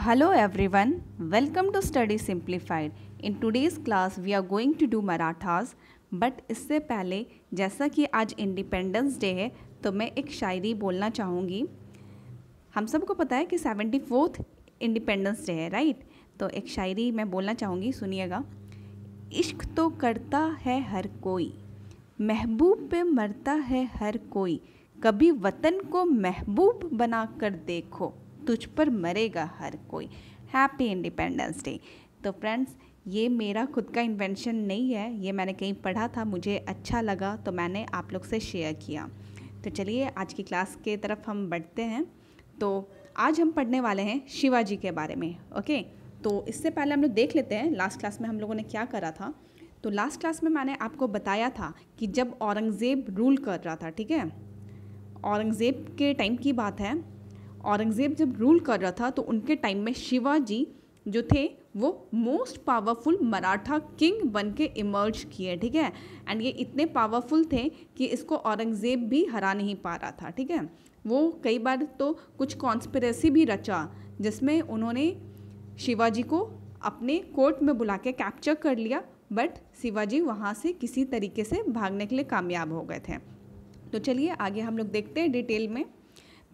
Hello everyone welcome to study simplified in today's class we are going to do Marathas but इससे पहले जैसा कि आज इंडिपेंडेंस डे है तो मैं एक शायरी बोलना चाहूँगी हम सबको पता है कि सेवेंटी फोर्थ इंडिपेंडेंस डे है राइट तो एक शायरी मैं बोलना चाहूँगी सुनिएगा इश्क तो करता है हर कोई महबूब पे मरता है हर कोई कभी वतन को महबूब बना कर देखो तुझ पर मरेगा हर कोई हैप्पी इंडिपेंडेंस डे तो फ्रेंड्स ये मेरा खुद का इन्वेंशन नहीं है ये मैंने कहीं पढ़ा था मुझे अच्छा लगा तो मैंने आप लोग से शेयर किया तो चलिए आज की क्लास के तरफ हम बढ़ते हैं तो आज हम पढ़ने वाले हैं शिवाजी के बारे में ओके तो इससे पहले हम लोग देख लेते हैं लास्ट क्लास में हम लोगों ने क्या करा था तो लास्ट क्लास में मैंने आपको बताया था कि जब औरंगज़ेब रूल कर रहा था ठीक है औरंगज़ेब के टाइम की बात है औरंगज़ेब जब रूल कर रहा था तो उनके टाइम में शिवाजी जो थे वो मोस्ट पावरफुल मराठा किंग बन के इमर्ज किए ठीक है एंड ये इतने पावरफुल थे कि इसको औरंगज़ेब भी हरा नहीं पा रहा था ठीक है वो कई बार तो कुछ कॉन्स्परेसी भी रचा जिसमें उन्होंने शिवाजी को अपने कोर्ट में बुला के कैप्चर कर लिया बट शिवाजी वहाँ से किसी तरीके से भागने के लिए कामयाब हो गए थे तो चलिए आगे हम लोग देखते हैं डिटेल में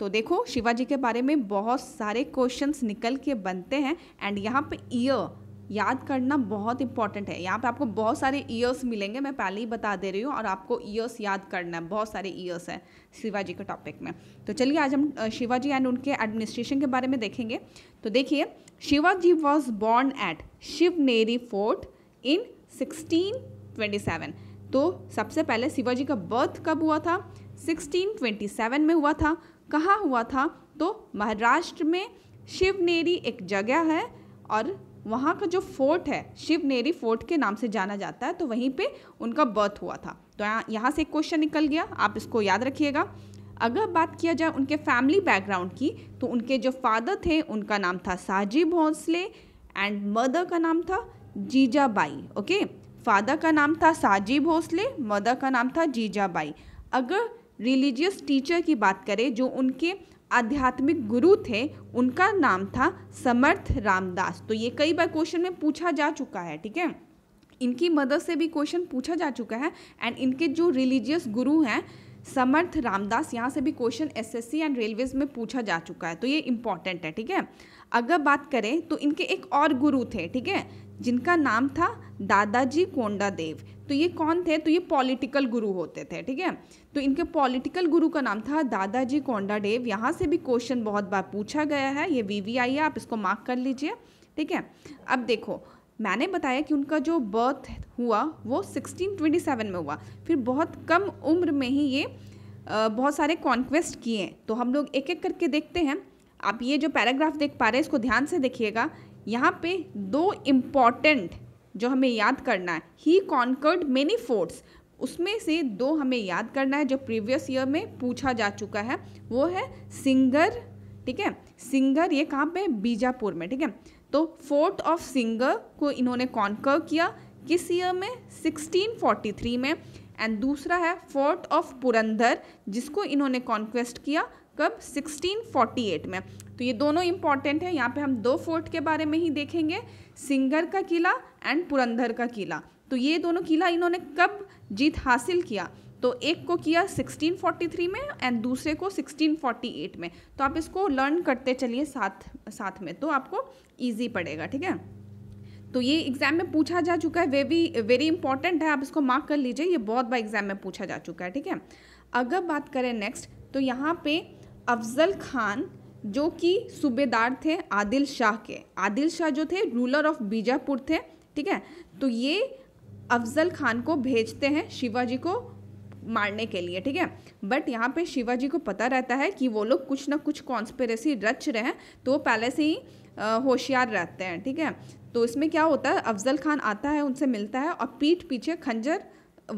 तो देखो शिवाजी के बारे में बहुत सारे क्वेश्चंस निकल के बनते हैं एंड यहाँ पे ईयर याद करना बहुत इंपॉर्टेंट है यहाँ पे आपको बहुत सारे ईयर्स मिलेंगे मैं पहले ही बता दे रही हूँ और आपको ईयर्स याद करना है बहुत सारे ईयर्स हैं शिवाजी के टॉपिक में तो चलिए आज हम शिवाजी एंड उनके एडमिनिस्ट्रेशन के बारे में देखेंगे तो देखिए Shivaji was born at Shivneri fort in sixteen twenty seven तो सबसे पहले शिवाजी का बर्थ कब हुआ था 1627 में हुआ था कहाँ हुआ था तो महाराष्ट्र में शिवनेरी एक जगह है और वहाँ का जो फोर्ट है शिवनेरी फोर्ट के नाम से जाना जाता है तो वहीं पे उनका बर्थ हुआ था तो यहाँ यहाँ से एक क्वेश्चन निकल गया आप इसको याद रखिएगा अगर बात किया जाए उनके फैमिली बैकग्राउंड की तो उनके जो फादर थे उनका नाम था साजी भोंसले एंड मदर का नाम था जीजाबाई ओके फादर का नाम था साजी भोसले मदर का नाम था जीजाबाई अगर रिलीजियस टीचर की बात करें जो उनके आध्यात्मिक गुरु थे उनका नाम था समर्थ रामदास तो ये कई बार क्वेश्चन में पूछा जा चुका है ठीक है इनकी मदद से भी क्वेश्चन पूछा जा चुका है एंड इनके जो रिलीजियस गुरु हैं समर्थ रामदास यहाँ से भी क्वेश्चन एसएससी एंड रेलवेज में पूछा जा चुका है तो ये इंपॉर्टेंट है ठीक है अगर बात करें तो इनके एक और गुरु थे ठीक है जिनका नाम था दादाजी कोंडा देव तो ये कौन थे तो ये पॉलिटिकल गुरु होते थे ठीक है तो इनके पॉलिटिकल गुरु का नाम था दादाजी कोंडा देव यहाँ से भी क्वेश्चन बहुत बार पूछा गया है ये वी है आप इसको मार्क कर लीजिए ठीक है अब देखो मैंने बताया कि उनका जो बर्थ हुआ वो 1627 में हुआ फिर बहुत कम उम्र में ही ये बहुत सारे कॉन्क्वेस्ट किए तो हम लोग एक एक करके देखते हैं आप ये जो पैराग्राफ देख पा रहे हैं इसको ध्यान से देखिएगा यहाँ पे दो इम्पॉर्टेंट जो हमें याद करना है ही कॉन्कर्ड मेनी फोर्ट्स उसमें से दो हमें याद करना है जो प्रीवियस ईयर में पूछा जा चुका है वो है सिंगर ठीक है सिंगर ये कहाँ पे बीजापुर में ठीक है तो फोर्ट ऑफ सिंगर को इन्होंने कॉन्कर किया किस ईयर में 1643 में एंड दूसरा है फोर्ट ऑफ पुरंदर जिसको इन्होंने कॉन्क्वेस्ट किया कब 1648 में तो ये दोनों इंपॉर्टेंट हैं यहाँ पे हम दो फोर्ट के बारे में ही देखेंगे सिंगर का किला एंड पुरंदर का किला तो ये दोनों किला इन्होंने कब जीत हासिल किया तो एक को किया 1643 में एंड दूसरे को 1648 में तो आप इसको लर्न करते चलिए साथ साथ में तो आपको ईजी पड़ेगा ठीक है तो ये एग्जाम में पूछा जा चुका है वेरी वेरी इंपॉर्टेंट है आप इसको मार्क कर लीजिए ये बहुत बार एग्जाम में पूछा जा चुका है ठीक है अगर बात करें नेक्स्ट तो यहाँ पे अफजल खान जो कि सूबेदार थे आदिल शाह के आदिल शाह जो थे रूलर ऑफ बीजापुर थे ठीक है तो ये अफजल खान को भेजते हैं शिवाजी को मारने के लिए ठीक है बट यहाँ पे शिवाजी को पता रहता है कि वो लोग कुछ ना कुछ कॉन्स्पेरेसी रच रहे हैं तो वो पहले से ही होशियार रहते हैं ठीक है तो इसमें क्या होता है अफजल खान आता है उनसे मिलता है और पीठ पीछे खंजर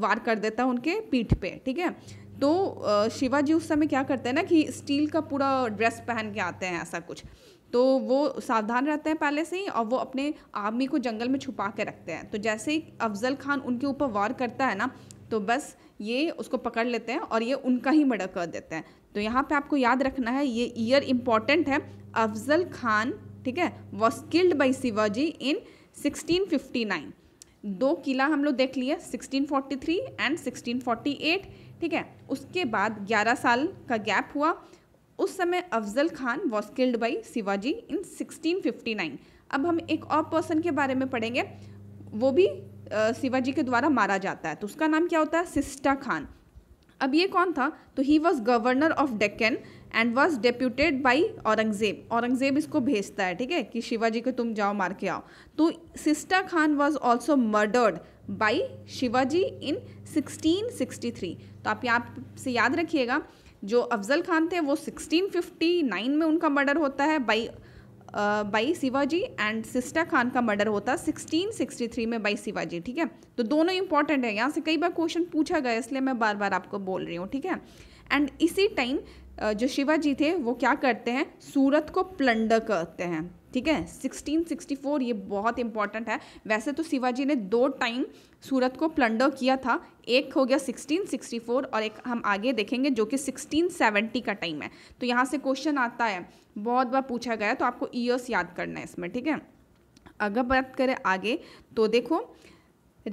वार कर देता है उनके पीठ पे ठीक है तो शिवाजी उस समय क्या करते हैं ना कि स्टील का पूरा ड्रेस पहन के आते हैं ऐसा कुछ तो वो सावधान रहते हैं पहले से ही और वो अपने आर्मी को जंगल में छुपा के रखते हैं तो जैसे ही अफजल खान उनके ऊपर वार करता है ना तो बस ये उसको पकड़ लेते हैं और ये उनका ही मर्डर कर देते हैं तो यहाँ पे आपको याद रखना है ये ईयर इम्पॉर्टेंट है अफजल खान ठीक है was killed by Shivaji in sixteen दो किला हम लोग देख लिए 1643 एंड 1648 ठीक है उसके बाद 11 साल का गैप हुआ उस समय Afzal Khan was killed by Shivaji in 1659 अब हम एक और पर्सन के बारे में पढ़ेंगे वो भी शिवाजी के द्वारा मारा जाता है तो उसका नाम क्या होता है सिस्टा खान अब ये कौन था तो he was governor of Deccan and was deputed by Aurangzeb Aurangzeb इसको भेजता है ठीक है कि शिवाजी को तुम जाओ मार के आओ तो Shaista Khan was also murdered by Shivaji in 1663 तो आप यहाँ से याद रखिएगा जो अफजल खान थे वो 1659 में उनका मर्डर होता है by by Shivaji and Shaista Khan का मर्डर होता है 1663 में बाई शिवाजी ठीक है तो दोनों इंपॉर्टेंट है यहाँ से कई बार क्वेश्चन पूछा गया इसलिए मैं बार बार आपको बोल रही हूँ ठीक है एंड इसी टाइम जो शिवाजी थे वो क्या करते हैं सूरत को प्लंडर करते हैं ठीक है 1664 ये बहुत इंपॉर्टेंट है वैसे तो शिवाजी ने दो टाइम सूरत को प्लंडर किया था एक हो गया 1664 और एक हम आगे देखेंगे जो कि 1670 का टाइम है तो यहाँ से क्वेश्चन आता है बहुत बार पूछा गया तो आपको ईयर्स याद करना है इसमें ठीक है अगर बात करें आगे तो देखो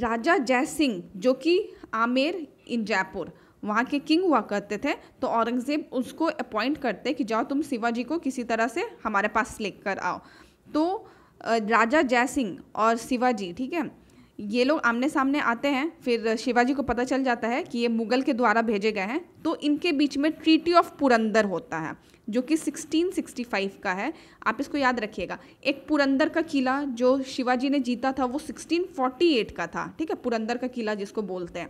राजा जय सिंह जो कि आमेर इन जयपुर वहाँ के किंग हुआ करते थे तो औरंगज़ेब उसको अपॉइंट करते कि जाओ तुम शिवाजी को किसी तरह से हमारे पास लेकर आओ तो राजा सिंह और शिवाजी ठीक है ये लोग आमने सामने आते हैं फिर शिवाजी को पता चल जाता है कि ये मुगल के द्वारा भेजे गए हैं तो इनके बीच में ट्रीटी ऑफ पुरंदर होता है जो कि 1665 का है आप इसको याद रखिएगा एक पुरंदर का किला जो शिवाजी ने जीता था वो 1648 का था ठीक है पुरंदर का किला जिसको बोलते हैं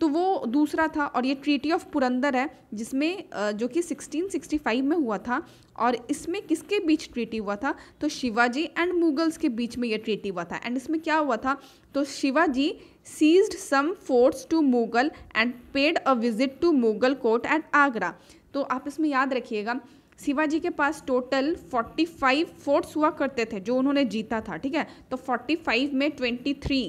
तो वो दूसरा था और ये ट्रीटी ऑफ पुरंदर है जिसमें जो कि 1665 में हुआ था और इसमें किसके बीच ट्रीटी हुआ था तो शिवाजी एंड मुगल्स के बीच में ये ट्रीटी हुआ था एंड इसमें क्या हुआ था तो Shivaji seized some forts to Mughal and paid a visit to Mughal court at Agra तो आप इसमें याद रखिएगा शिवाजी के पास टोटल 45 फोर्ट्स हुआ करते थे जो उन्होंने जीता था ठीक है तो 45 में 23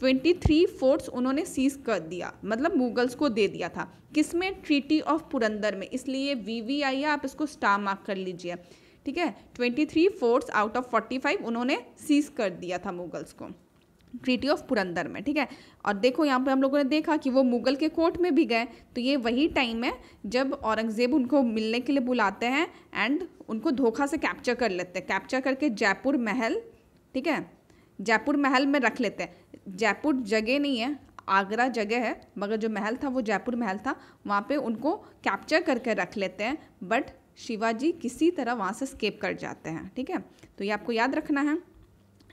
ट्वेंटी थ्री फोर्ट्स उन्होंने सीज कर दिया मतलब मुगल्स को दे दिया था किसमें ट्रीटी ऑफ पुरंदर में इसलिए वी वी आई है आप इसको स्टार मार्क कर लीजिए ठीक है twenty three forts out of forty five उन्होंने सीज कर दिया था मुगल्स को ट्रीटी ऑफ पुरंदर में ठीक है और देखो यहाँ पर हम लोगों ने देखा कि वो मुगल के कोर्ट में भी गए तो ये वही टाइम है जब औरंगज़ेब उनको मिलने के लिए बुलाते हैं एंड उनको धोखा से कैप्चर कर लेते हैं कैप्चर करके जयपुर महल ठीक है जयपुर महल में रख लेते हैं जयपुर जगह नहीं है आगरा जगह है मगर जो महल था वो जयपुर महल था वहाँ पे उनको कैप्चर करके रख लेते हैं बट शिवाजी किसी तरह वहाँ से स्केप कर जाते हैं ठीक है तो ये आपको याद रखना है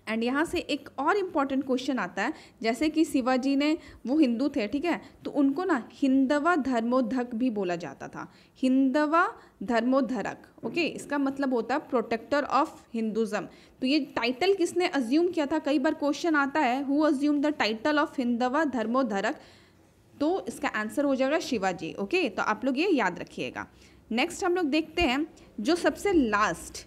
एंड यहाँ से एक और इम्पॉर्टेंट क्वेश्चन आता है जैसे कि शिवाजी ने वो हिंदू थे ठीक है तो उनको ना हिंदवा धर्मोधक भी बोला जाता था हिंदवा धर्मोधरक ओके okay, इसका मतलब होता है प्रोटेक्टर ऑफ हिंदुज़म तो ये टाइटल किसने अज्यूम किया था कई बार क्वेश्चन आता है who assumed the title of Haindava Dharmodharak तो इसका आंसर हो जाएगा शिवाजी ओके okay? तो आप लोग ये याद रखिएगा नेक्स्ट हम लोग देखते हैं जो सबसे लास्ट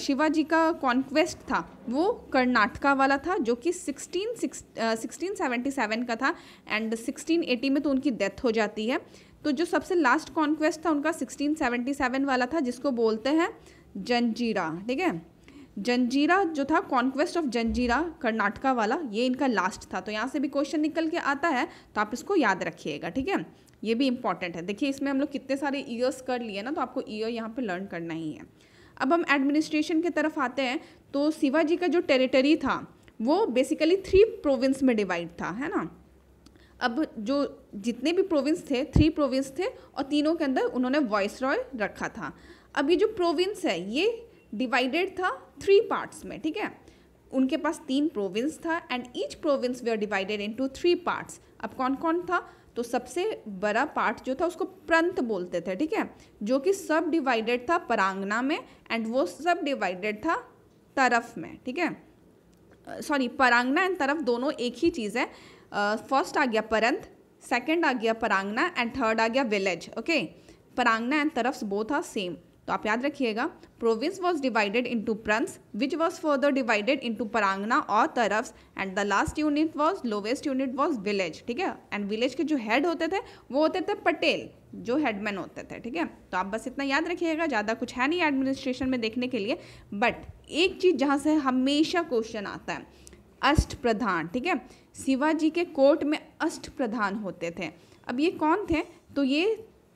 शिवाजी का कॉन्क्वेस्ट था वो कर्नाटका वाला था जो कि सिक्सटीन सिक्सटीन सेवेंटी सेवन का था एंड सिक्सटीन एटी में तो उनकी डेथ हो जाती है तो जो सबसे लास्ट कॉन्क्वेस्ट था उनका सिक्सटीन सेवेंटी सेवन वाला था जिसको बोलते हैं जंजीरा ठीक है जंजीरा जो था कॉन्क्वेस्ट ऑफ जंजीरा कर्नाटका वाला ये इनका लास्ट था तो यहाँ से भी क्वेश्चन निकल के आता है तो आप इसको याद रखिएगा ठीक है ये भी इंपॉर्टेंट है देखिए इसमें हम लोग कितने सारे ईयर्स कर लिए ना तो आपको ईयर यहाँ पे लर्न करना ही है अब हम एडमिनिस्ट्रेशन की तरफ आते हैं तो शिवाजी का जो टेरिटरी था वो बेसिकली थ्री प्रोविंस में डिवाइड था है ना अब जो जितने भी प्रोविंस थे थ्री प्रोविंस थे और तीनों के अंदर उन्होंने वॉइस रॉय रखा था अब ये जो प्रोविंस है ये डिवाइडेड था थ्री पार्ट्स में ठीक है उनके पास तीन प्रोविंस था and each province they are divided to three parts अब कौन कौन था तो सबसे बड़ा पार्ट जो था उसको प्रंत बोलते थे ठीक है जो कि सब डिवाइडेड था परांगना में एंड वो सब डिवाइडेड था तरफ में ठीक है सॉरी परांगना एंड तरफ दोनों एक ही चीज़ है फर्स्ट uh, आ गया परंत सेकेंड आ गया परांगना एंड थर्ड आ गया village okay pargana and tarf both are same तो आप याद रखिएगा province was divided into prants which was further divided into pargana और tarf and the last unit was lowest unit was village ठीक है एंड विलेज के जो हेड होते थे वो होते थे पटेल जो हेडमैन होते थे ठीक है तो आप बस इतना याद रखिएगा ज़्यादा कुछ है नहीं एडमिनिस्ट्रेशन में देखने के लिए बट एक चीज़ जहाँ से हमेशा क्वेश्चन आता है अष्ट प्रधान ठीक है शिवाजी के कोर्ट में अष्ट प्रधान होते थे अब ये कौन थे तो ये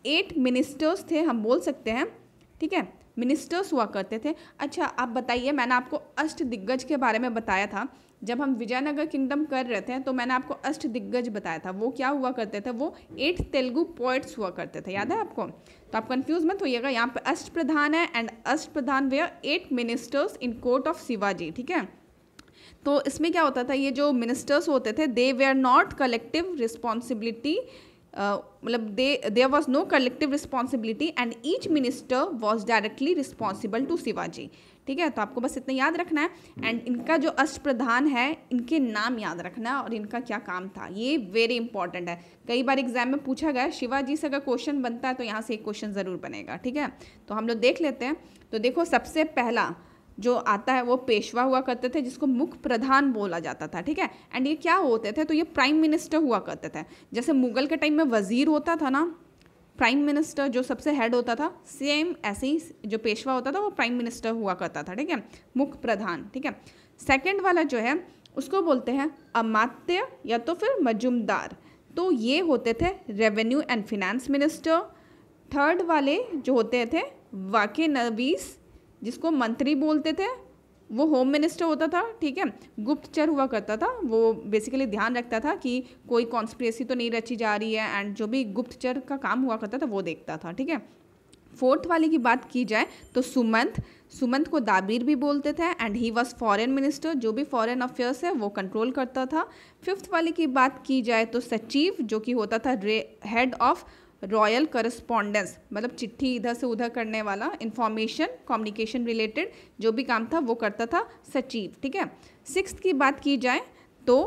एट मिनिस्टर्स थे हम बोल सकते हैं ठीक है मिनिस्टर्स हुआ करते थे अच्छा आप बताइए मैंने आपको अष्ट दिग्गज के बारे में बताया था जब हम विजयनगर किंगडम कर रहे थे तो मैंने आपको अष्ट दिग्गज बताया था वो क्या हुआ करते थे वो एट तेलुगु पोइट्स हुआ करते थे याद है आपको तो आप कंफ्यूज मत होइएगा यहाँ पर अष्ट प्रधान है and Ashta Pradhan were eight ministers in court of Shivaji ठीक है तो इसमें क्या होता था ये जो मिनिस्टर्स होते थे they were are not collective responsibility Uh, मतलब they there was no collective responsibility and each minister was directly responsible to Shivaji ठीक है तो आपको बस इतना याद रखना है एंड इनका जो अष्ट प्रधान है इनके नाम याद रखना है और इनका क्या काम था ये वेरी इंपॉर्टेंट है कई बार एग्जाम में पूछा गया शिवाजी से अगर क्वेश्चन बनता है तो यहाँ से एक क्वेश्चन ज़रूर बनेगा ठीक है तो हम लोग देख लेते हैं तो देखो सबसे पहला जो आता है वो पेशवा हुआ करते थे जिसको मुख्य प्रधान बोला जाता था ठीक है एंड ये क्या होते थे तो ये प्राइम मिनिस्टर हुआ करते थे जैसे मुगल के टाइम में वज़ीर होता था ना प्राइम मिनिस्टर जो सबसे हेड होता था सेम ऐसे ही जो पेशवा होता था वो प्राइम मिनिस्टर हुआ करता था ठीक है मुख्य प्रधान ठीक है सेकेंड वाला जो है उसको बोलते हैं अमात्य या तो फिर मजुमदार तो ये होते थे revenue and finance minister third वाले जो होते थे वाके नवीस जिसको मंत्री बोलते थे वो होम मिनिस्टर होता था ठीक है गुप्तचर हुआ करता था वो बेसिकली ध्यान रखता था कि कोई कॉन्स्परेसी तो नहीं रची जा रही है एंड जो भी गुप्तचर का काम हुआ करता था वो देखता था ठीक है फोर्थ वाले की बात की जाए तो सुमंत सुमंत को दाबीर भी बोलते थे and he was foreign minister जो भी फॉरेन अफेयर्स है वो कंट्रोल करता था फिफ्थ वाले की बात की जाए तो सचिव जो कि होता था हेड ऑफ रॉयल करस्पॉन्डेंस मतलब चिट्ठी इधर से उधर करने वाला इन्फॉर्मेशन कम्युनिकेशन रिलेटेड जो भी काम था वो करता था सचिव ठीक है सिक्स की बात की जाए तो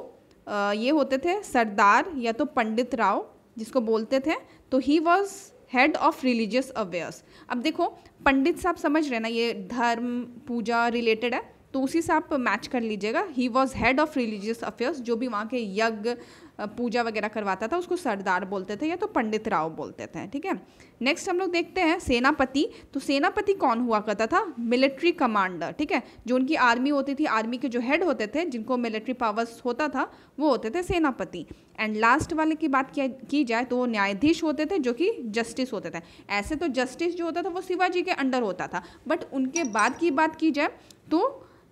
आ, ये होते थे सरदार या तो पंडित राव जिसको बोलते थे तो he was head of religious affairs अब देखो पंडित साहब समझ रहे ना ये धर्म पूजा रिलेटेड है तो उसी से आप मैच कर लीजिएगा he was head of religious affairs जो भी वहाँ के यज्ञ पूजा वगैरह करवाता था उसको सरदार बोलते थे या तो पंडित राव बोलते थे ठीक है नेक्स्ट हम लोग देखते हैं सेनापति तो सेनापति कौन हुआ करता था मिलिट्री कमांडर ठीक है जो उनकी आर्मी होती थी आर्मी के जो हेड होते थे जिनको मिलिट्री पावर्स होता था वो होते थे सेनापति एंड लास्ट वाले की बात किया की जाए तो वो न्यायाधीश होते थे जो कि जस्टिस होते थे ऐसे तो जस्टिस जो होता था वो शिवाजी के अंडर होता था बट उनके बाद की बात की जाए तो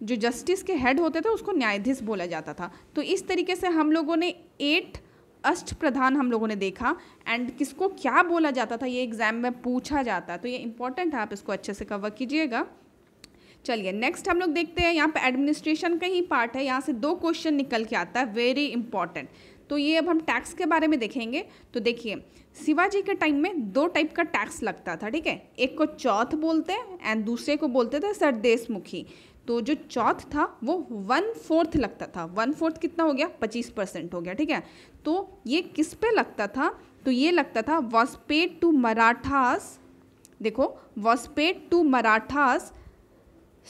जो जस्टिस के हेड होते थे उसको न्यायाधीश बोला जाता था तो इस तरीके से हम लोगों ने एट अष्ट प्रधान हम लोगों ने देखा एंड किसको क्या बोला जाता था ये एग्ज़ाम में पूछा जाता है तो ये इंपॉर्टेंट है आप इसको अच्छे से कवर कीजिएगा चलिए नेक्स्ट हम लोग देखते हैं यहाँ पे एडमिनिस्ट्रेशन का ही पार्ट है यहाँ से दो क्वेश्चन निकल के आता है वेरी इंपॉर्टेंट तो ये अब हम टैक्स के बारे में देखेंगे तो देखिए शिवाजी के टाइम में दो टाइप का टैक्स लगता था ठीक है एक को चौथ बोलते हैं एंड दूसरे को बोलते थे सरदेशमुखी तो जो चौथ था वो वन फोर्थ लगता था वन फोर्थ कितना हो गया पच्चीस परसेंट हो गया ठीक है तो ये किस पे लगता था तो ये लगता था वॉज पेड टू मराठास देखो was paid to Marathas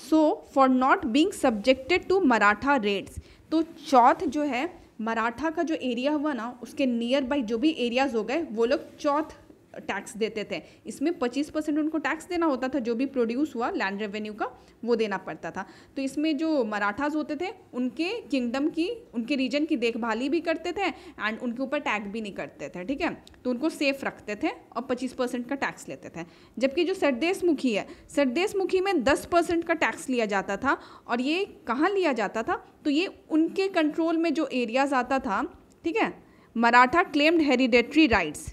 so for not being subjected to Maratha raids तो चौथ जो है मराठा का जो एरिया हुआ ना उसके नियर बाई जो भी एरियाज हो गए वो लोग चौथ टैक्स देते थे इसमें 25 परसेंट उनको टैक्स देना होता था जो भी प्रोड्यूस हुआ लैंड रेवेन्यू का वो देना पड़ता था तो इसमें जो मराठाज होते थे उनके किंगडम की उनके रीजन की देखभाली भी करते थे एंड उनके ऊपर टैक्स भी नहीं करते थे ठीक है तो उनको सेफ रखते थे और पच्चीस परसेंट का टैक्स लेते थे जबकि जो सरदेशमुखी है सरदेशमुखी में दस परसेंट का टैक्स लिया जाता था और ये कहाँ लिया जाता था तो ये उनके कंट्रोल में जो एरियाज आता था ठीक है Maratha claimed hereditary rights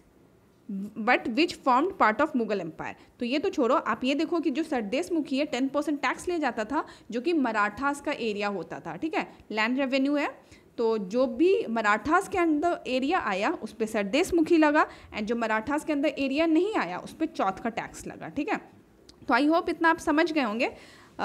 but which formed part of Mughal empire तो ये तो छोड़ो आप ये देखो कि जो सरदेश मुखी है टेन परसेंट टैक्स ले जाता था जो कि मराठास का एरिया होता था ठीक है लैंड रेवेन्यू है तो जो भी मराठास के अंदर एरिया आया उस पर सरदेश मुखी लगा एंड जो मराठास के अंदर एरिया नहीं आया उस पर चौथ का टैक्स लगा ठीक है तो आई होप इतना आप समझ गए होंगे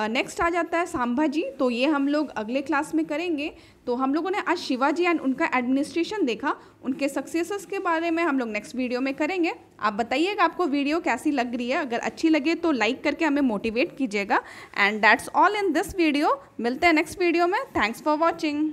नेक्स्ट आ जाता है सांभाजी तो ये हम लोग अगले क्लास में करेंगे तो हम लोगों ने आज शिवाजी एंड उनका एडमिनिस्ट्रेशन देखा उनके सक्सेसेस के बारे में हम लोग नेक्स्ट वीडियो में करेंगे आप बताइएगा आपको वीडियो कैसी लग रही है अगर अच्छी लगे तो लाइक करके हमें मोटिवेट कीजिएगा and that's all in this video मिलते हैं नेक्स्ट वीडियो में थैंक्स फॉर वॉचिंग